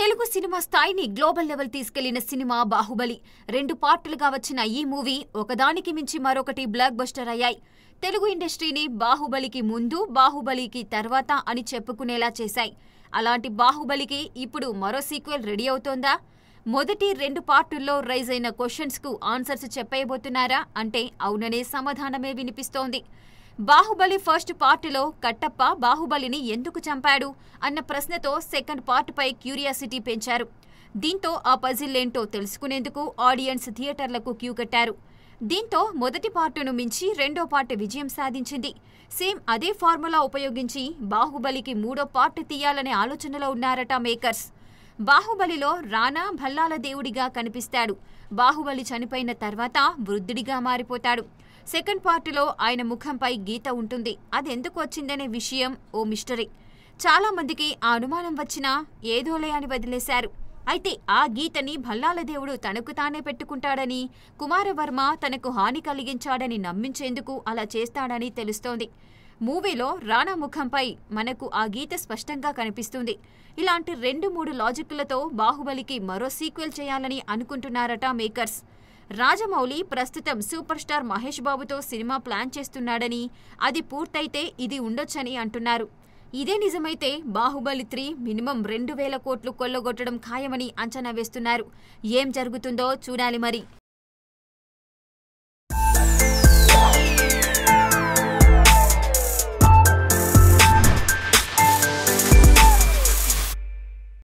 Telugu cinema స్థాయిని global level తీసుకెళ్లిన cinema Baahubali రెండు పార్టులుగా వచ్చిన ఈ మూవీ ఒకదానికి మించి మరొకటి బ్లాక్ బస్టర్ అయ్యాయి తెలుగు ఇండస్ట్రీని బాహుబలికి ముందు బాహుబలికి తర్వాత అని చెప్పుకునేలా చేశాయి అలాంటి బాహుబలికి ఇప్పుడు మరో సీక్వెల్ రెడీ అవుతోందా మొదటి రెండు పార్టుల్లో రైజ్ అయిన క్వశ్చన్స్కు ఆన్సర్స్ చెప్పేయబోతున్నారా అంటే అవుననే సమాధానమే వినిపిస్తోంది బాహుబలి ఫస్ట్ పార్ట్లో కట్టప్ప బాహుబలిని ఎందుకు చంపాడు అన్న ప్రశ్నతో సెకండ్ పార్ట్పై క్యూరియాసిటీ పెంచారు దీంతో ఆ పజిల్లేంటో తెలుసుకునేందుకు ఆడియన్స్ థియేటర్లకు క్యూ కట్టారు దీంతో మొదటి పార్టును మించి రెండో పార్ట్ విజయం సాధించింది సేమ్ అదే ఫార్ములా ఉపయోగించి బాహుబలికి మూడో పార్ట్ తీయాలనే ఆలోచనలో ఉన్నారట మేకర్స్ బాహుబలిలో రానా భల్లాల దేవుడిగా కనిపిస్తాడు బాహుబలి చనిపోయిన తర్వాత వృద్ధుడిగా మారిపోతాడు సెకండ్ పార్టీలో ఆయన ముఖంపై గీత ఉంటుంది అదెందుకు వచ్చిందనే విషయం ఓ మిస్టరీ చాలామందికి ఆ అనుమానం వచ్చినా ఏదోలే అని వదిలేశారు అయితే ఆ గీతని భల్లాలదేవుడు తనకు తానే పెట్టుకుంటాడని కుమారవర్మ తనకు హాని కలిగించాడని నమ్మించేందుకు అలా చేస్తాడని తెలుస్తోంది మూవీలో రాణా ముఖంపై మనకు ఆ గీత స్పష్టంగా కనిపిస్తుంది ఇలాంటి రెండు మూడు లాజిక్లతో బాహుబలికి మరో సీక్వెల్ చేయాలని అనుకుంటున్నారట మేకర్స్ రాజమౌళి ప్రస్తుతం సూపర్ స్టార్ మహేష్ బాబుతో సినిమా ప్లాన్ చేస్తున్నాడని అది పూర్తయితే ఇది ఉండొచ్చని అంటున్నారు ఇదే నిజమైతే బాహుబలి త్రీ మినిమం రెండు వేల కోట్లు కొల్లగొట్టడం ఖాయమని అంచనా వేస్తున్నారు ఏం జరుగుతుందో చూడాలి మరి